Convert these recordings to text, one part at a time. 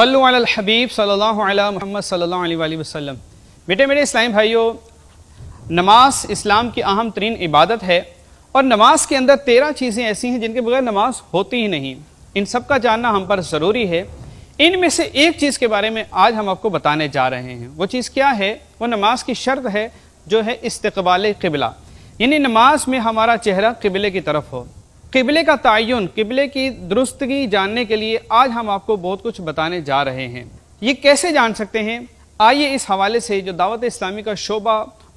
अला सल्ला सल्लल्लाहु सल्ला वसल्लम बेटे मेरे इस्लाम भाइयों नमाज इस्लाम की अहम तरीन इबादत है और नमाज के अंदर तेरह चीज़ें ऐसी हैं जिनके बगैर नमाज होती ही नहीं इन सब का जानना हम पर ज़रूरी है इन में से एक चीज़ के बारे में आज हम आपको बताने जा रहे हैं वो चीज़ क्या है वो नमाज की शर्त है जो है इस्तबाल किबला यानी नमाज में हमारा चेहरा किबले की तरफ हो किबले का तयन किबले की दुरुस्तगी जानने के लिए आज हम आपको बहुत कुछ बताने जा रहे हैं ये कैसे जान सकते हैं आइए इस हवाले से जो दावत इस्लामी का शोबा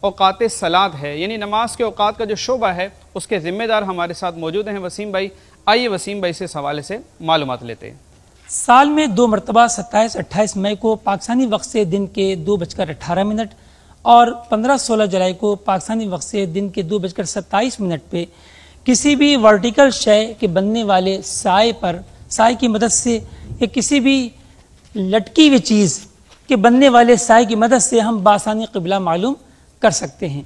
औकात सलाद है यानी नमाज के औकात का जो शोबा है उसके ज़िम्मेदार हमारे साथ मौजूद हैं वसीम भाई आइए वसीम भाई से इस हवाले से मालूम लेते हैं साल में दो मरतबा सत्ताईस अट्ठाईस मई को पाकिस्तानी वक्त से दिन के दो बजकर अट्ठारह मिनट और पंद्रह सोलह जुलाई को पाकिस्तानी वक्त से दिन के दो बजकर सत्ताईस मिनट पर किसी भी वर्टिकल शय के बनने वाले साय पर साय की मदद से या किसी भी लटकी हुई चीज़ के बनने वाले साय की मदद से हम बासानी कबिला मालूम कर सकते हैं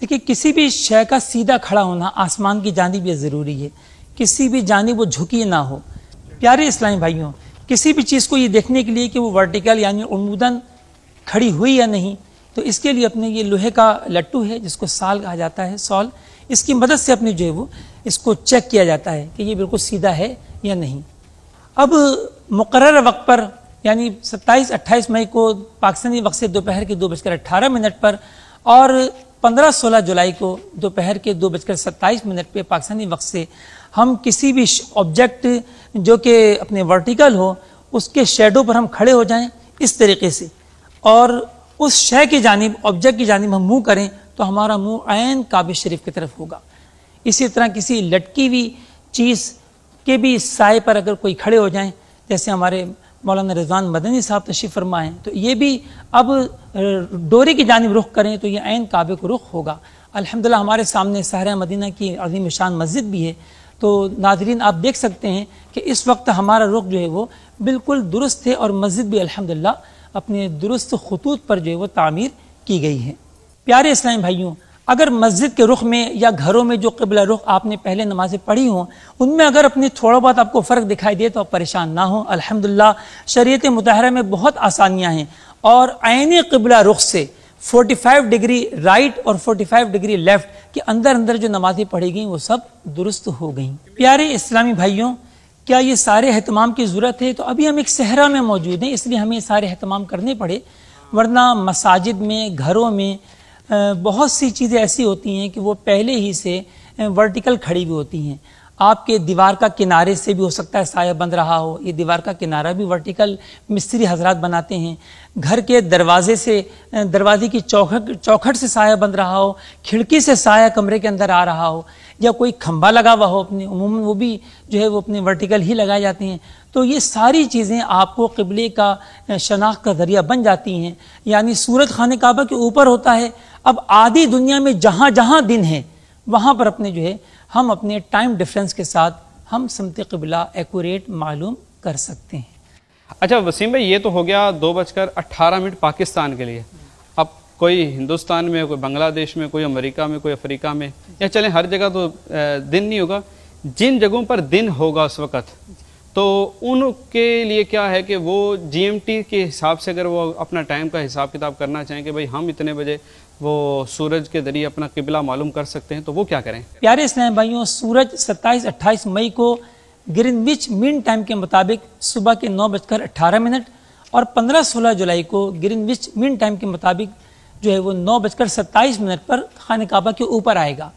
देखिए किसी भी शय का सीधा खड़ा होना आसमान की जानब यह ज़रूरी है किसी भी जानब वो झुकी ना हो प्यारे इस्लामी भाइयों किसी भी चीज़ को ये देखने के लिए कि वो वर्टिकल यानी उमूदन खड़ी हुई या नहीं तो इसके लिए अपने ये लोहे का लट्टू है जिसको साल कहा जाता है सॉल इसकी मदद से अपने जो है वो इसको चेक किया जाता है कि ये बिल्कुल सीधा है या नहीं अब मुकर वक्त पर यानी 27-28 मई को पाकिस्तानी वक्त से दोपहर के दो बजकर अट्ठारह मिनट पर और 15-16 जुलाई को दोपहर के दो बजकर सत्ताईस मिनट पर पाकिस्तानी वक्त से हम किसी भी ऑब्जेक्ट जो कि अपने वर्टिकल हो उसके शेडो पर हम खड़े हो जाएं इस तरीके से और उस शय की जानब ऑब्जेक्ट की जानब हम मुँह करें तो हमारा मुँह आन काब शरीफ की तरफ होगा इसी तरह किसी लटकी हुई चीज़ के भी साय पर अगर कोई खड़े हो जाएँ जैसे हमारे मौलाना रिजवान मदनी साहब तशीफ फरमा तो ये भी अब डोरी की जानब रुख करें तो ये आन काबे को रुख होगा अलहमदिल्ला हमारे सामने सहरा मदीना की अजीम शान मस्जिद भी है तो नाजरीन आप देख सकते हैं कि इस वक्त हमारा रुख जो है वो बिल्कुल दुरुस्त है और मस्जिद भी अलहमदिल्ला अपने दुरुस्त खतूत पर जो है वो तामीर की गई है प्यारे इस्लामी भाइयों अगर मस्जिद के रुख में या घरों में जो कबला रुख आपने पहले नमाजें पढ़ी हों उनमें अगर अपने थोड़ा बहुत आपको फ़र्क दिखाई दे तो आप परेशान ना हों अलहमदिल्ला शरीत मुतहरा में बहुत आसानियाँ हैं और आयन कबला रुख से 45 डिग्री राइट और 45 डिग्री लेफ़्ट के अंदर अंदर जो नमाजें पढ़ी गई वो सब दुरुस्त हो गई प्यारे इस्लामी भाइयों क्या ये सारे अहतमाम की ज़रूरत है तो अभी हम एक सहरा में मौजूद हैं इसलिए हमें सारे अहतमाम करने पड़े वरना मसाजिद में घरों में बहुत सी चीज़ें ऐसी होती हैं कि वो पहले ही से वर्टिकल खड़ी हुई होती हैं आपके दीवार का किनारे से भी हो सकता है साया बंद रहा हो ये दीवार का किनारा भी वर्टिकल मिस्त्री हजरात बनाते हैं घर के दरवाजे से दरवाजे की चौखट चौखट से साया बंद रहा हो खिड़की से साया कमरे के अंदर आ रहा हो या कोई खंभा लगा हुआ हो अपने उमूमन वो भी जो है वो अपने वर्टिकल ही लगाए जाते हैं तो ये सारी चीज़ें आपको कबले का शनाख्त का ज़रिया बन जाती हैं यानी सूरत खान काबा के ऊपर होता है अब आधी दुनिया में जहाँ जहाँ दिन है वहाँ पर अपने जो है हम अपने टाइम डिफरेंस के साथ हम समत कबिला एकूरेट मालूम कर सकते हैं अच्छा वसीम भाई ये तो हो गया दो बजकर अट्ठारह मिनट पाकिस्तान के लिए अब कोई हिंदुस्तान में कोई बांग्लादेश में कोई अमेरिका में कोई अफ्रीका में या चलें हर जगह तो दिन नहीं होगा जिन जगहों पर दिन होगा उस वक़्त तो उनके लिए क्या है कि वो जी के हिसाब से अगर वो अपना टाइम का हिसाब किताब करना चाहें कि भाई हम इतने बजे वो सूरज के जरिए अपना किबला मालूम कर सकते हैं तो वो क्या करें प्यारे इस्लाम भाइयों सूरज 27-28 मई को ग्रिनविच मिन टाइम के मुताबिक सुबह के नौ बजकर अट्ठारह मिनट और 15-16 जुलाई को ग्रिनविच मिन टाइम के मुताबिक जो है वो नौ बजकर सत्ताईस मिनट पर खान काबा के ऊपर आएगा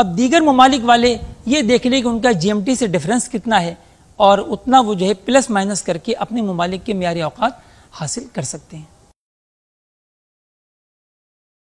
अब दीगर ममालिक वाले ये देख लें कि उनका जी से डिफरेंस कितना है और उतना वो जो है प्लस माइनस करके अपने ममालिक के मीरी अवकात हासिल कर सकते हैं